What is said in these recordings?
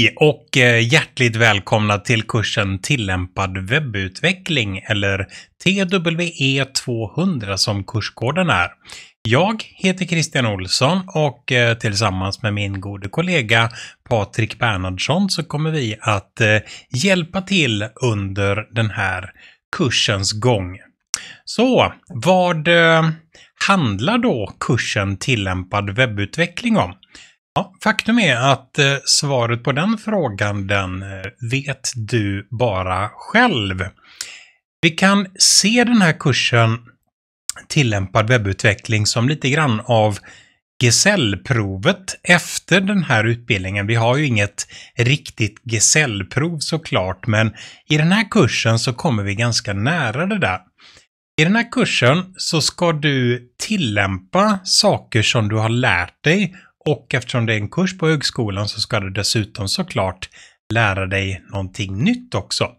Hej och eh, hjärtligt välkomna till kursen Tillämpad webbutveckling eller TWE 200 som kurskoden är. Jag heter Christian Olsson och eh, tillsammans med min gode kollega Patrik Bernhardsson så kommer vi att eh, hjälpa till under den här kursens gång. Så vad handlar då kursen Tillämpad webbutveckling om? faktum är att eh, svaret på den frågan, den eh, vet du bara själv. Vi kan se den här kursen tillämpad webbutveckling som lite grann av gesällprovet efter den här utbildningen. Vi har ju inget riktigt gesällprov såklart, men i den här kursen så kommer vi ganska nära det där. I den här kursen så ska du tillämpa saker som du har lärt dig och eftersom det är en kurs på högskolan så ska du dessutom såklart lära dig någonting nytt också.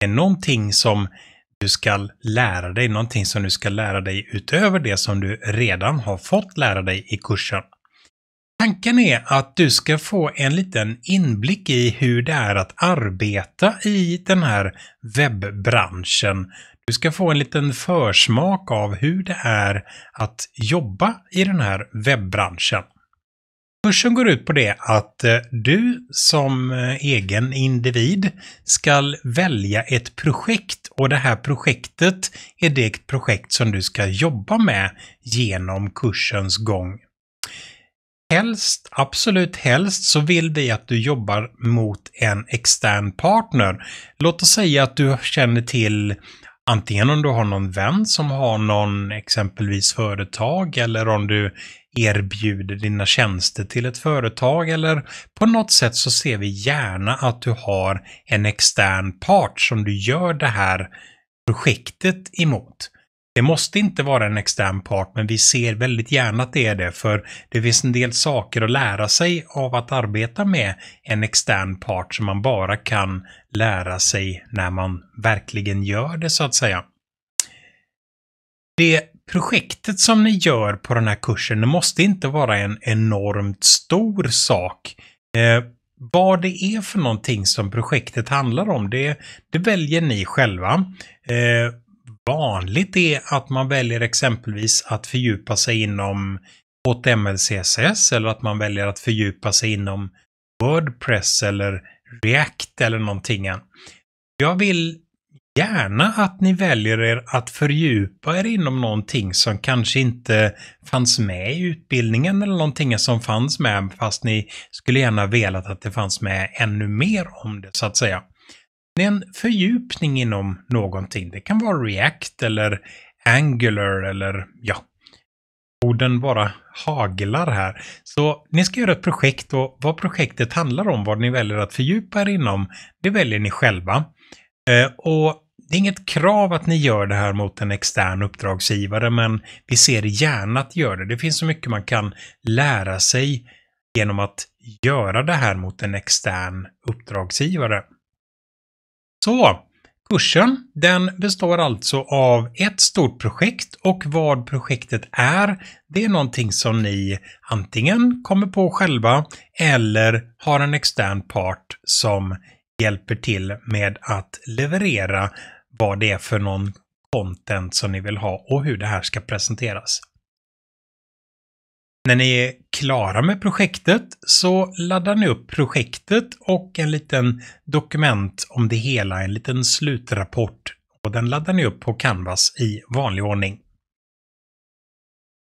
Det är någonting som du ska lära dig, någonting som du ska lära dig utöver det som du redan har fått lära dig i kursen. Tanken är att du ska få en liten inblick i hur det är att arbeta i den här webbranschen. Du ska få en liten försmak av hur det är att jobba i den här webbranschen. Kursen går ut på det att eh, du som eh, egen individ ska välja ett projekt och det här projektet är det projekt som du ska jobba med genom kursens gång. Helst, absolut helst, så vill vi att du jobbar mot en extern partner. Låt oss säga att du känner till antingen om du har någon vän som har någon exempelvis företag eller om du erbjuder dina tjänster till ett företag eller på något sätt så ser vi gärna att du har en extern part som du gör det här projektet emot. Det måste inte vara en extern part, men vi ser väldigt gärna att det är det, för det finns en del saker att lära sig av att arbeta med en extern part som man bara kan lära sig när man verkligen gör det så att säga. Det projektet som ni gör på den här kursen, det måste inte vara en enormt stor sak. Eh, vad det är för någonting som projektet handlar om, det, det väljer ni själva. Eh, vanligt är att man väljer exempelvis att fördjupa sig inom HTML CSS eller att man väljer att fördjupa sig inom Wordpress eller React eller någonting. Jag vill gärna att ni väljer er att fördjupa er inom någonting som kanske inte fanns med i utbildningen eller någonting som fanns med fast ni skulle gärna velat att det fanns med ännu mer om det så att säga. Det är en fördjupning inom någonting. Det kan vara React eller Angular eller ja, orden bara haglar här. Så ni ska göra ett projekt och vad projektet handlar om, vad ni väljer att fördjupa er inom, det väljer ni själva. Eh, och det är inget krav att ni gör det här mot en extern uppdragsgivare, men vi ser gärna att göra det. Det finns så mycket man kan lära sig genom att göra det här mot en extern uppdragsgivare. Så, Kursen den består alltså av ett stort projekt och vad projektet är, det är någonting som ni antingen kommer på själva eller har en extern part som hjälper till med att leverera vad det är för någon content som ni vill ha och hur det här ska presenteras. När ni är klara med projektet så laddar ni upp projektet och en liten dokument om det hela, en liten slutrapport. Och den laddar ni upp på Canvas i vanlig ordning.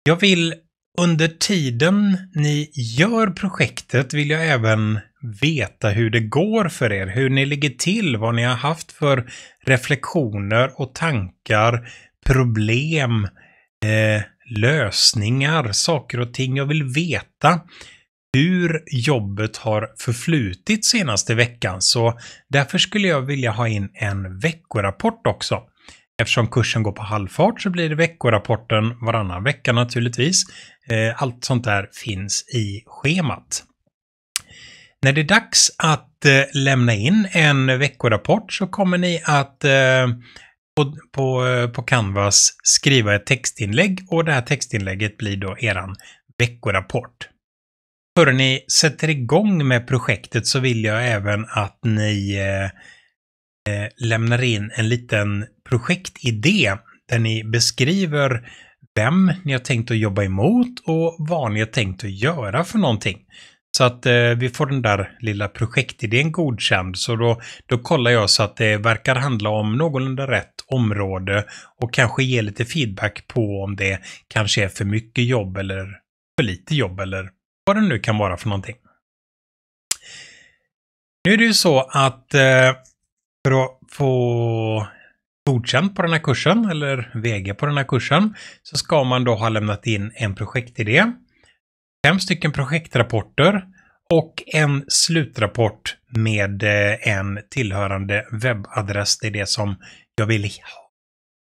Jag vill under tiden ni gör projektet vill jag även veta hur det går för er, hur ni ligger till, vad ni har haft för reflektioner och tankar, problem, eh, lösningar, saker och ting. Jag vill veta hur jobbet har förflutit senaste veckan, så därför skulle jag vilja ha in en veckorapport också. Eftersom kursen går på halvfart så blir det veckorapporten varannan vecka naturligtvis. Eh, allt sånt där finns i schemat. När det är dags att eh, lämna in en veckorapport så kommer ni att eh, på, på, på Canvas skriva ett textinlägg och det här textinlägget blir då eran veckorapport. Före ni sätter igång med projektet så vill jag även att ni Eh, lämnar in en liten projektidé där ni beskriver vem ni har tänkt att jobba emot och vad ni har tänkt att göra för någonting. Så att eh, vi får den där lilla projektidén godkänd. Så då, då kollar jag så att det verkar handla om någorlunda rätt område och kanske ge lite feedback på om det kanske är för mycket jobb eller för lite jobb eller vad det nu kan vara för någonting. Nu är det ju så att eh, för att få godkänt på den här kursen eller VG på den här kursen så ska man då ha lämnat in en projektidé, fem stycken projektrapporter och en slutrapport med eh, en tillhörande webbadress. Det är det som jag vill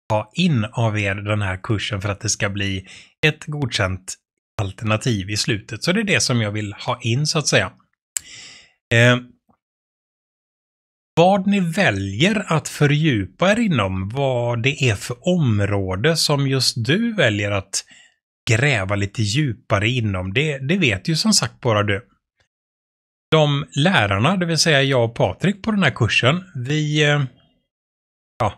ha in av er den här kursen för att det ska bli ett godkänt alternativ i slutet. Så det är det som jag vill ha in så att säga. Eh, vad ni väljer att fördjupa er inom, vad det är för område som just du väljer att gräva lite djupare inom, det, det vet ju som sagt bara du. De lärarna, det vill säga jag och Patrik på den här kursen, vi... Eh, ja,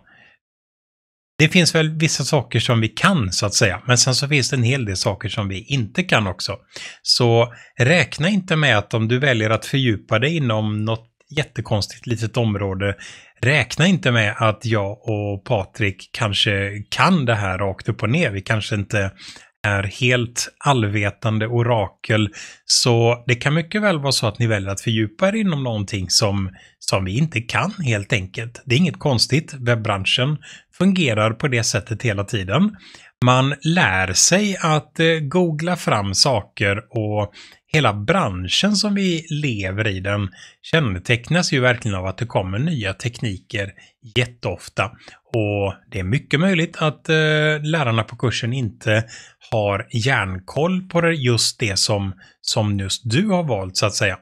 det finns väl vissa saker som vi kan så att säga, men sen så finns det en hel del saker som vi inte kan också. Så räkna inte med att om du väljer att fördjupa dig inom något jättekonstigt litet område. Räkna inte med att jag och Patrik kanske kan det här rakt upp och ner. Vi kanske inte är helt allvetande orakel. Så det kan mycket väl vara så att ni väljer att fördjupa er inom någonting som, som vi inte kan helt enkelt. Det är inget konstigt. Webbranschen fungerar på det sättet hela tiden. Man lär sig att eh, googla fram saker och hela branschen som vi lever i den kännetecknas ju verkligen av att det kommer nya tekniker jätteofta. Och det är mycket möjligt att eh, lärarna på kursen inte har järnkoll på just det som, som just du har valt så att säga.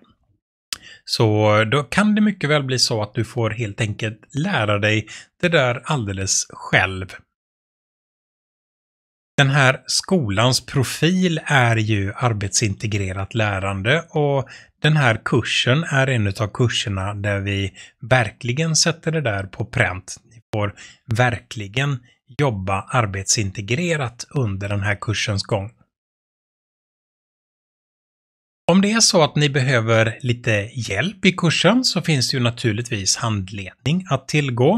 Så då kan det mycket väl bli så att du får helt enkelt lära dig det där alldeles själv den här skolans profil är ju arbetsintegrerat lärande och den här kursen är en av kurserna där vi verkligen sätter det där på pränt. Ni får verkligen jobba arbetsintegrerat under den här kursens gång. Om det är så att ni behöver lite hjälp i kursen så finns det ju naturligtvis handledning att tillgå.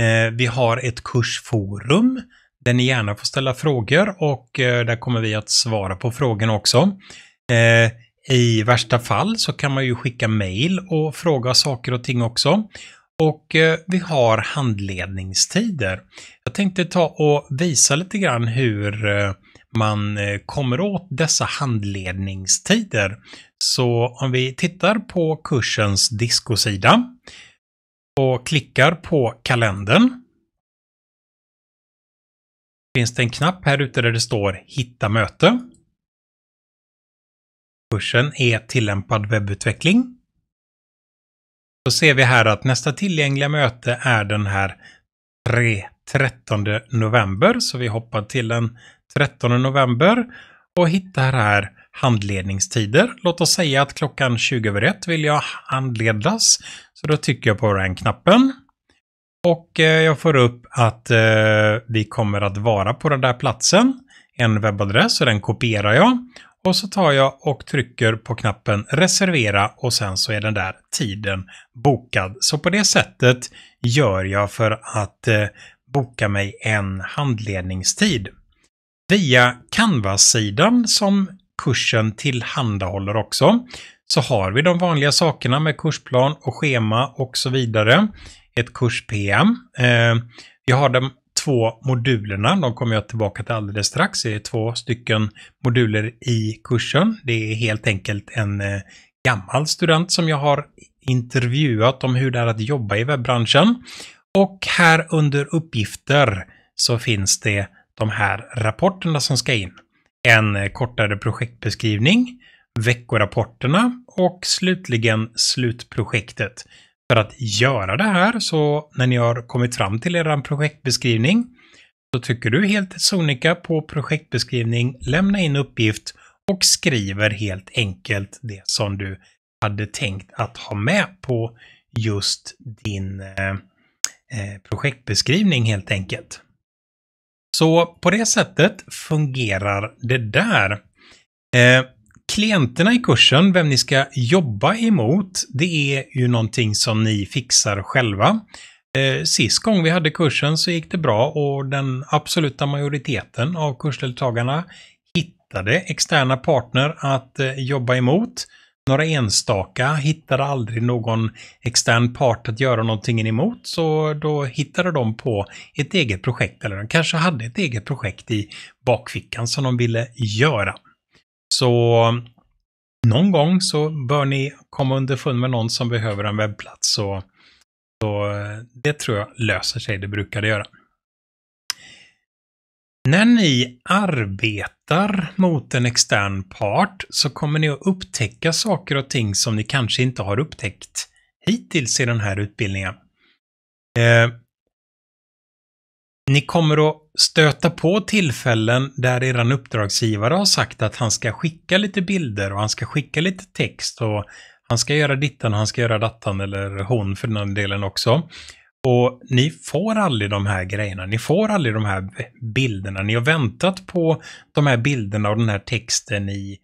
Eh, vi har ett kursforum där ni gärna får ställa frågor och eh, där kommer vi att svara på frågorna också. Eh, I värsta fall så kan man ju skicka mejl och fråga saker och ting också. Och eh, vi har handledningstider. Jag tänkte ta och visa lite grann hur man kommer åt dessa handledningstider. Så om vi tittar på kursens diskosida och klickar på kalendern finns det en knapp här ute där det står Hitta möte. Kursen är tillämpad webbutveckling. Då ser vi här att nästa tillgängliga möte är den här 3, 13 november, så vi hoppar till den 13 november och hittar här handledningstider. Låt oss säga att klockan 20 över 1 vill jag handledas, så då trycker jag på den knappen. Och eh, jag får upp att eh, vi kommer att vara på den där platsen. En webbadress och den kopierar jag. Och så tar jag och trycker på knappen reservera och sen så är den där tiden bokad. Så på det sättet gör jag för att eh, boka mig en handledningstid. Via canvas sidan som kursen tillhandahåller också så har vi de vanliga sakerna med kursplan och schema och så vidare ett kurs-PM. Vi eh, har de två modulerna, de kommer jag tillbaka till alldeles strax. Det är två stycken moduler i kursen. Det är helt enkelt en eh, gammal student som jag har intervjuat om hur det är att jobba i webbranschen. Och här under uppgifter så finns det de här rapporterna som ska in. En eh, kortare projektbeskrivning, veckorapporterna och slutligen slutprojektet. För att göra det här så när ni har kommit fram till er projektbeskrivning så trycker du helt sonika på projektbeskrivning, lämna in uppgift och skriver helt enkelt det som du hade tänkt att ha med på just din eh, eh projektbeskrivning helt enkelt. Så på det sättet fungerar det där. Eh, klienterna i kursen, vem ni ska jobba emot, det är ju någonting som ni fixar själva. Eh, sist gång vi hade kursen så gick det bra och den absoluta majoriteten av kursdeltagarna hittade externa partner att eh, jobba emot. Några enstaka hittade aldrig någon extern part att göra någonting emot, så då hittade de på ett eget projekt, eller de kanske hade ett eget projekt i bakfickan som de ville göra. Så någon gång så bör ni komma underfund med någon som behöver en webbplats. Så, så eh, det tror jag löser sig, det brukar det göra. När ni arbetar mot en extern part så kommer ni att upptäcka saker och ting som ni kanske inte har upptäckt hittills i den här utbildningen. Eh, ni kommer att stöta på tillfällen där er uppdragsgivare har sagt att han ska skicka lite bilder och han ska skicka lite text och han ska göra dittan och han ska göra dattan eller hon för den delen också. Och ni får aldrig de här grejerna, ni får aldrig de här bilderna. Ni har väntat på de här bilderna och den här texten i,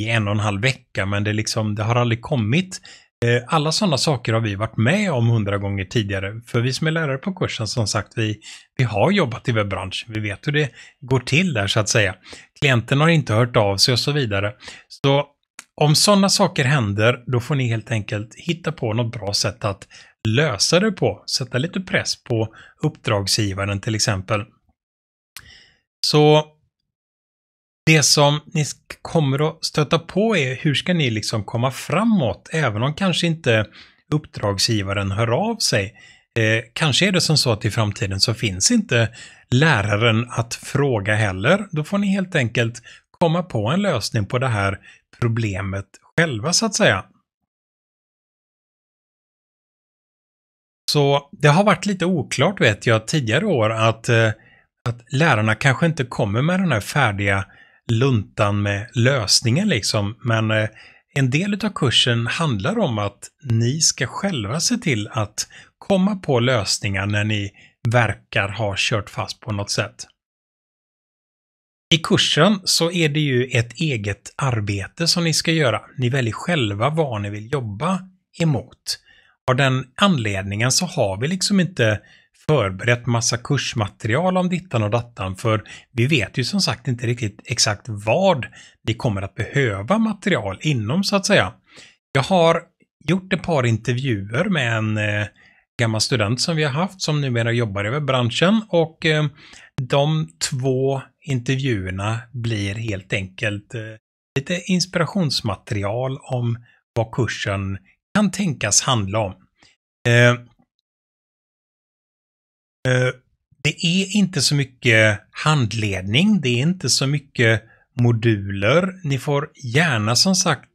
i en och en halv vecka men det, liksom, det har aldrig kommit. Eh, alla sådana saker har vi varit med om hundra gånger tidigare, för vi som är lärare på kursen, som sagt, vi, vi har jobbat i webbranschen, vi vet hur det går till där så att säga. Klienten har inte hört av sig och så vidare. Så om sådana saker händer, då får ni helt enkelt hitta på något bra sätt att lösa det på, sätta lite press på uppdragsgivaren till exempel. Så det som ni kommer att stöta på är hur ska ni liksom komma framåt, även om kanske inte uppdragsgivaren hör av sig. Eh, kanske är det som så att i framtiden så finns inte läraren att fråga heller. Då får ni helt enkelt komma på en lösning på det här problemet själva så att säga. Så det har varit lite oklart vet jag tidigare år att, eh, att lärarna kanske inte kommer med den här färdiga luntan med lösningar liksom, men eh, en del av kursen handlar om att ni ska själva se till att komma på lösningar när ni verkar ha kört fast på något sätt. I kursen så är det ju ett eget arbete som ni ska göra. Ni väljer själva vad ni vill jobba emot. Av den anledningen så har vi liksom inte förberett massa kursmaterial om dittan och dattan, för vi vet ju som sagt inte riktigt exakt vad ni kommer att behöva material inom så att säga. Jag har gjort ett par intervjuer med en eh, gammal student som vi har haft som numera jobbar i branschen och eh, de två intervjuerna blir helt enkelt eh, lite inspirationsmaterial om vad kursen kan tänkas handla om. Eh, Eh, det är inte så mycket handledning, det är inte så mycket moduler. Ni får gärna som sagt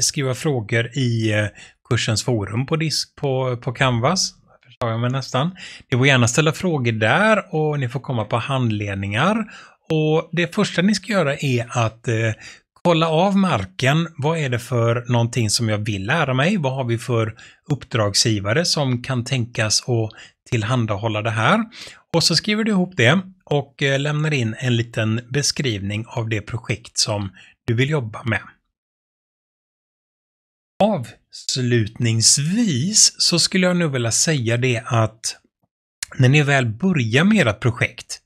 skriva frågor i eh, kursens forum på, disk, på, på Canvas. Förstår jag mig nästan. Ni får gärna ställa frågor där och ni får komma på handledningar. Och det första ni ska göra är att eh, kolla av marken. Vad är det för någonting som jag vill lära mig? Vad har vi för uppdragsgivare som kan tänkas att tillhandahålla det här? Och så skriver du ihop det och eh, lämnar in en liten beskrivning av det projekt som du vill jobba med. Avslutningsvis så skulle jag nu vilja säga det att när ni väl börjar med ert projekt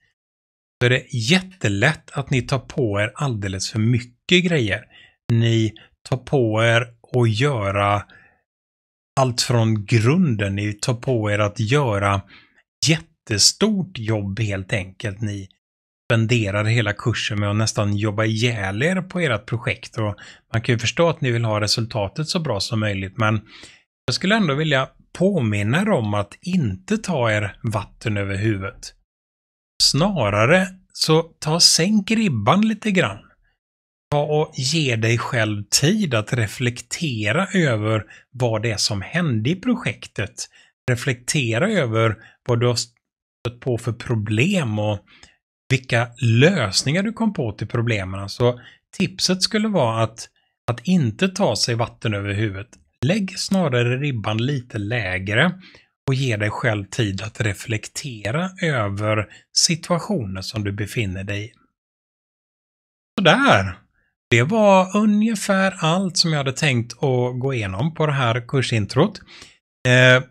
så är det jättelätt att ni tar på er alldeles för mycket mycket grejer ni tar på er att göra allt från grunden. Ni tar på er att göra jättestort jobb helt enkelt. Ni spenderar hela kursen med att nästan jobba ihjäl er på ert projekt och man kan ju förstå att ni vill ha resultatet så bra som möjligt men jag skulle ändå vilja påminna er om att inte ta er vatten över huvudet. Snarare så ta sänk ribban lite grann ta och ge dig själv tid att reflektera över vad det är som hände i projektet. Reflektera över vad du har stött på för problem och vilka lösningar du kom på till problemen. Så tipset skulle vara att, att inte ta sig vatten över huvudet. Lägg snarare ribban lite lägre och ge dig själv tid att reflektera över situationen som du befinner dig i. Sådär! Det var ungefär allt som jag hade tänkt att gå igenom på det här kursintrot. Eh,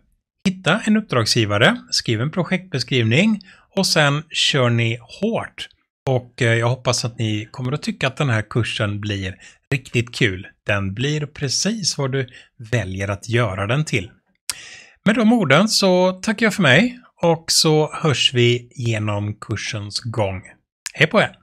hitta en uppdragsgivare, skriv en projektbeskrivning och sen kör ni hårt. Och eh, jag hoppas att ni kommer att tycka att den här kursen blir riktigt kul. Den blir precis vad du väljer att göra den till. Med de orden så tackar jag för mig och så hörs vi genom kursens gång. Hej på er!